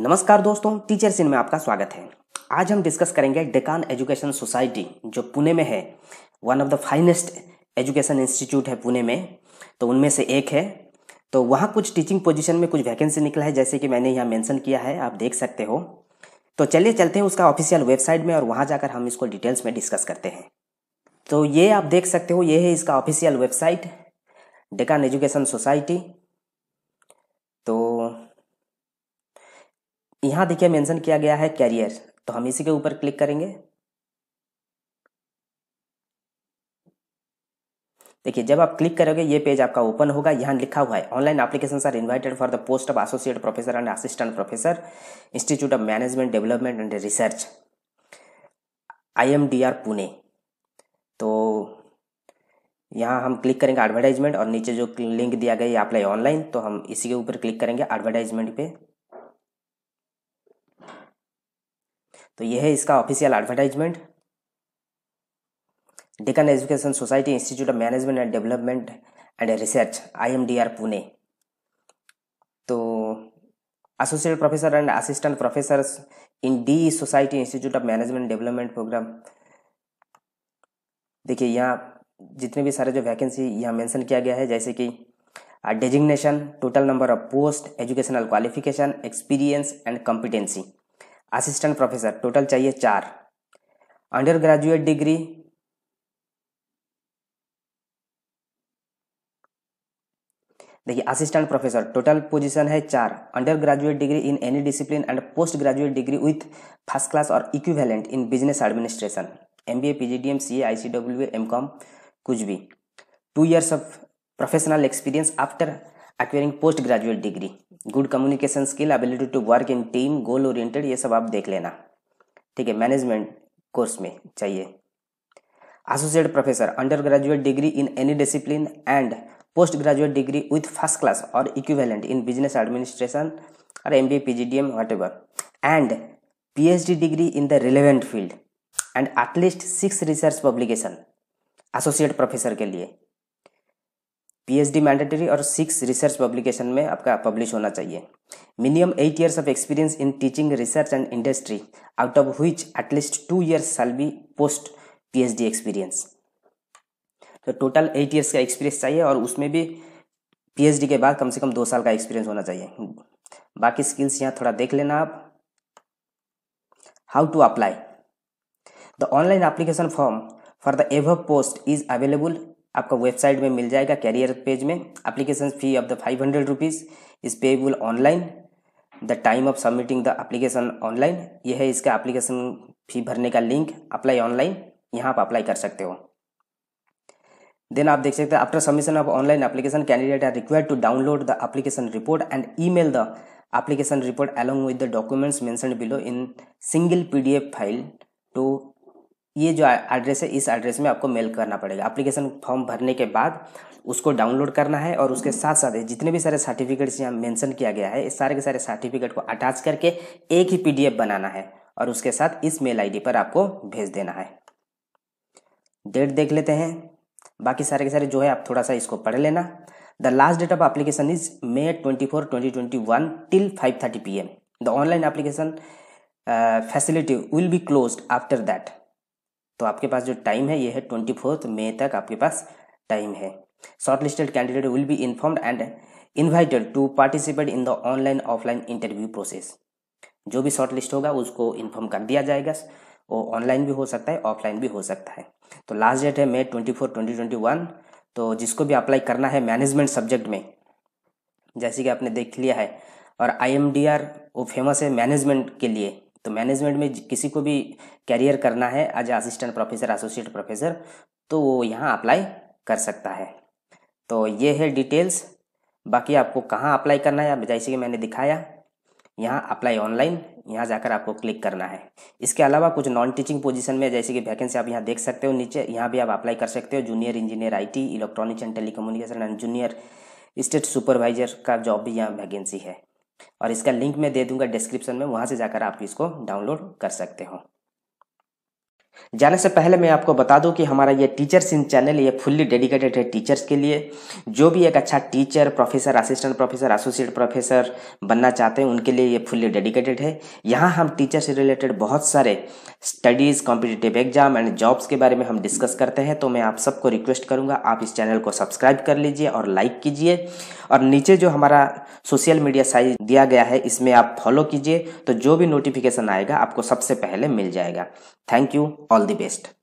नमस्कार दोस्तों टीचर सिन में आपका स्वागत है आज हम डिस्कस करेंगे डेकान एजुकेशन सोसाइटी जो पुणे में है one of the finest education institute है पुणे में तो उनमें से एक है तो वहाँ कुछ टीचिंग पोजीशन में कुछ वैकेंसी निकला है जैसे कि मैंने यहाँ मेंशन किया है आप देख सकते हो तो चलिए चलते हैं उसका ऑफिशियल वेबसाइट में और वहाँ जाकर हम इसको डिटेल्स में डिस्कस करते हैं तो ये आप देख सकते हो ये है इसका official website Deccan education society यहां देखिए मेंशन किया गया है कैरियर तो हम इसी के ऊपर क्लिक करेंगे देखिए जब आप क्लिक करोगे ये पेज आपका ओपन होगा यहाँ लिखा हुआ है online application are invited for the post of associate professor and assistant professor institute of management development and research I Pune तो यहाँ हम क्लिक करेंगे एडवर्टाइजमेंट और नीचे जो लिंक दिया गया है अप्लाई ऑनलाइन तो हम इसी के ऊपर क्लिक करेंगे एडवर्टाइजमेंट पे तो यह है इसका official advertisement Deccan education society institute of management and development and research IMDR Pune तो associate professor and assistant professor in the society institute of management development programme देखिए यहाँ जितने भी सारे जो वैकेंसी यहाँ मेंशन किया गया है जैसे कि designation total number of post educational qualification experience and competency assistant professor total चाहिए चार अंडर ग्रेजुएट डिग्री देखिए असिस्टेंट प्रोफेसर टोटल पोजीशन है चार under graduate degree in any discipline and post graduate degree with first class और equivalent in business administration M B A P G D M C A I C W M com कुछ भी two years of professional experience after अक्वेरिंग post graduate degree good communication skill ability to work in team goal oriented ये सब आप देख लेना ठीक है management course में चाहिए associate professor under graduate degree in any discipline and post graduate degree with first class और इक्विवेलेंट इन बिजनेस एडमिनिस्ट्रेशन और M B A P G D M whatever and P H D degree in the relevant field and at least six research publication associate professor के लिए PhD mandatory और six research publication में आपका publish होना चाहिए minimum eight years of experience in teaching research and industry out of हुई at least two years साल be post PhD experience तो टोटल एट ईयर्स का एक्सपीरियंस चाहिए और उसमें भी पीएचडी के बाद कम से कम दो साल का एक्सपीरियंस होना चाहिए बाकी स्किल्स यहाँ थोड़ा देख लेना आप how to apply the online application form for the above post is available आपको वेबसाइट में मिल जाएगा कैरियर पेज में application fee of the five hundred rupees is payable online the time of submitting the application online यह है इसका application fee भरने का लिंक अप्लाई ऑनलाइन यहाँ आप अप्लाई कर सकते हो देन आप देख सकते हैं after submission of online application candidate are required to download the application report and email the application report along with the documents mentioned below in single pdf file to ये जो address है इस address में आपको mail करना पड़ेगा application form भरने के बाद उसको डाउनलोड करना है और उसके साथ साथ जितने भी सारे सर्टिफिकेट्स यहाँ मेंशन किया गया है इस सारे के सारे सर्टिफिकेट को अटैच करके एक ही पीडीएफ बनाना है और उसके साथ इस मेल आईडी पर आपको भेज देना है डेट देख लेते हैं बाकी सारे के सारे जो है आप थोड़ा सा इसको पढ़ लेना the last date of application is May twenty four twenty twenty one till five thirty P M the online application facility will be close after that तो आपके पास जो टाइम है ये है ट्वेंटी फोर्थ मे तक आपके पास टाइम है short listed candidate will be informed and invited to participate in the online offline interview process जो भी शॉर्ट लिस्ट होगा उसको इन्फॉर्म कर दिया जाएगा वो ऑनलाइन भी हो सकता है ऑफलाइन भी हो सकता है तो लास्ट डेट है May twenty four twenty twenty one तो जिसको भी अप्लाई करना है मैनेजमेंट सब्जेक्ट में जैसे कि आपने देख लिया है और आई एम डी आर वो फेमस है मैनेजमेंट के लिए तो मैनेजमेंट में किसी को भी कैरियर करना है as assistant professor associate professor तो वो यहाँ अप्लाई कर सकता है तो ये है डिटेल्स बाकी आपको कहाँ अप्लाई करना है जैसे कि मैंने दिखाया यहाँ अप्लाई ऑनलाइन यहाँ जाकर आपको क्लिक करना है इसके अलावा कुछ नॉन टीचिंग पोजीशन में जैसे कि वैकेंसी आप यहाँ देख सकते हो नीचे यहाँ भी आप अप्लाई कर सकते हो junior engineer IT electronics and telecommunication and junior state supervisor का जॉब भी यहाँ वैकेंसी है और इसका लिंक मैं दे दूंगा डिस्क्रिप्शन में वहाँ से जाकर आप इसको डाउनलोड कर सकते हो जाने से पहले मैं आपको बता दूं कि हमारा ये टीचर्स इन चैनल ये फुल्ली डेडिकेटेड है टीचर्स के लिए जो भी एक अच्छा teacher professor assistant professor associate professor बनना चाहते हैं उनके लिए ये फुल्ली डेडिकेटेड है यहाँ हम टीचर से रिलेटेड बहुत सारे studies competitive exam and jobs के बारे में हम डिस्कस करते हैं तो मैं आप सबको रिक्वेस्ट करूँगा आप इस चैनल को सब्सक्राइब कर लीजिए और लाइक कीजिए और नीचे जो हमारा सोशल मीडिया साइज दिया गया है इसमें आप फॉलो कीजिए तो जो भी नोटिफिकेशन आएगा आपको सबसे पहले मिल जाएगा thank you all the best